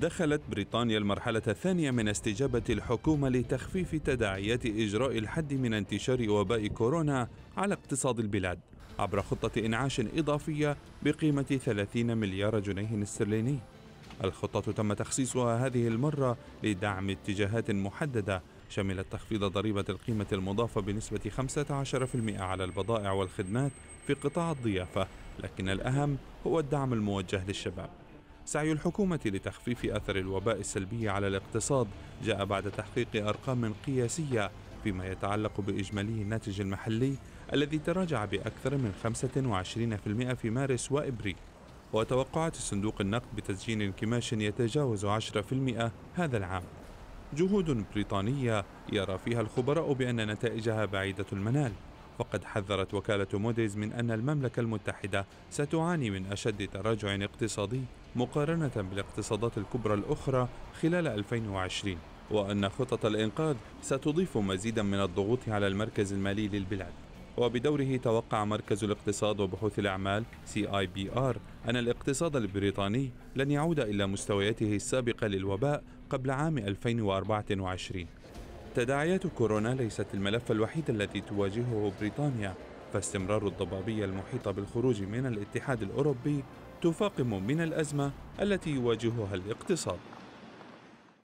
دخلت بريطانيا المرحلة الثانية من استجابة الحكومة لتخفيف تداعيات إجراء الحد من انتشار وباء كورونا على اقتصاد البلاد عبر خطة إنعاش إضافية بقيمة 30 مليار جنيه استرليني. الخطة تم تخصيصها هذه المرة لدعم اتجاهات محددة شملت تخفيض ضريبة القيمة المضافة بنسبة 15% على البضائع والخدمات في قطاع الضيافة، لكن الأهم هو الدعم الموجه للشباب. سعي الحكومة لتخفيف أثر الوباء السلبي على الاقتصاد جاء بعد تحقيق أرقام قياسية فيما يتعلق بإجمالي الناتج المحلي الذي تراجع بأكثر من 25% في مارس وإبريل وتوقعت صندوق النقد بتسجيل انكماش يتجاوز 10% هذا العام جهود بريطانية يرى فيها الخبراء بأن نتائجها بعيدة المنال وقد حذرت وكالة موديز من أن المملكة المتحدة ستعاني من أشد تراجع اقتصادي مقارنة بالاقتصادات الكبرى الأخرى خلال 2020 وأن خطط الإنقاذ ستضيف مزيدا من الضغوط على المركز المالي للبلاد وبدوره توقع مركز الاقتصاد وبحوث الأعمال CIBR أن الاقتصاد البريطاني لن يعود إلى مستوياته السابقة للوباء قبل عام 2024 تداعيات كورونا ليست الملف الوحيد الذي تواجهه بريطانيا فاستمرار الضبابية المحيطة بالخروج من الاتحاد الأوروبي تفاقم من الأزمة التي يواجهها الاقتصاد